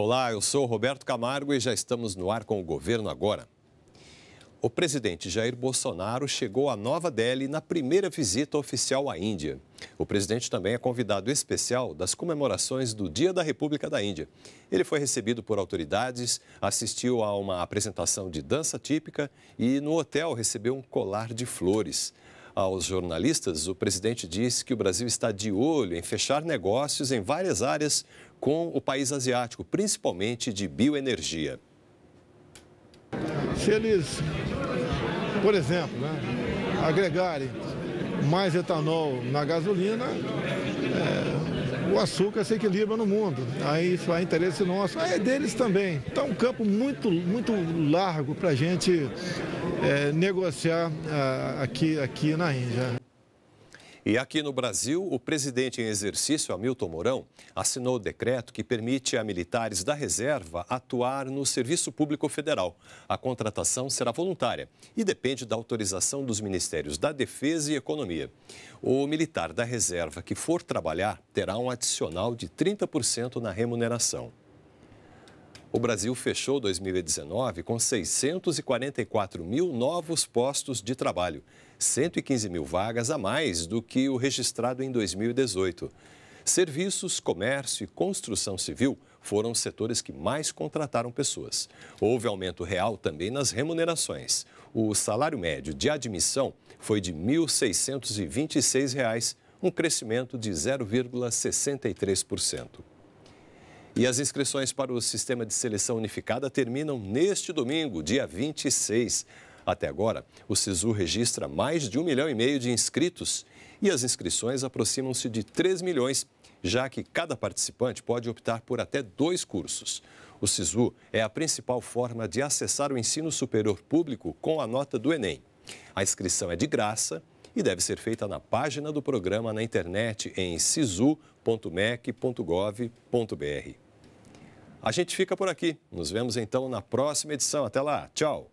Olá, eu sou Roberto Camargo e já estamos no ar com o governo agora. O presidente Jair Bolsonaro chegou a Nova Delhi na primeira visita oficial à Índia. O presidente também é convidado especial das comemorações do Dia da República da Índia. Ele foi recebido por autoridades, assistiu a uma apresentação de dança típica e, no hotel, recebeu um colar de flores. Aos jornalistas, o presidente disse que o Brasil está de olho em fechar negócios em várias áreas com o país asiático, principalmente de bioenergia. Se eles, por exemplo, né, agregarem mais etanol na gasolina, é, o açúcar se equilibra no mundo. Aí isso é interesse nosso, é deles também. Então, é um campo muito, muito largo para a gente é, negociar aqui, aqui na Índia. E aqui no Brasil, o presidente em exercício, Hamilton Mourão, assinou o decreto que permite a militares da reserva atuar no Serviço Público Federal. A contratação será voluntária e depende da autorização dos Ministérios da Defesa e Economia. O militar da reserva que for trabalhar terá um adicional de 30% na remuneração. O Brasil fechou 2019 com 644 mil novos postos de trabalho, 115 mil vagas a mais do que o registrado em 2018. Serviços, comércio e construção civil foram os setores que mais contrataram pessoas. Houve aumento real também nas remunerações. O salário médio de admissão foi de R$ 1.626, um crescimento de 0,63%. E as inscrições para o sistema de seleção unificada terminam neste domingo, dia 26. Até agora, o SISU registra mais de um milhão e meio de inscritos e as inscrições aproximam-se de 3 milhões, já que cada participante pode optar por até dois cursos. O SISU é a principal forma de acessar o ensino superior público com a nota do Enem. A inscrição é de graça e deve ser feita na página do programa na internet em sisu.mec.gov.br. A gente fica por aqui. Nos vemos então na próxima edição. Até lá. Tchau.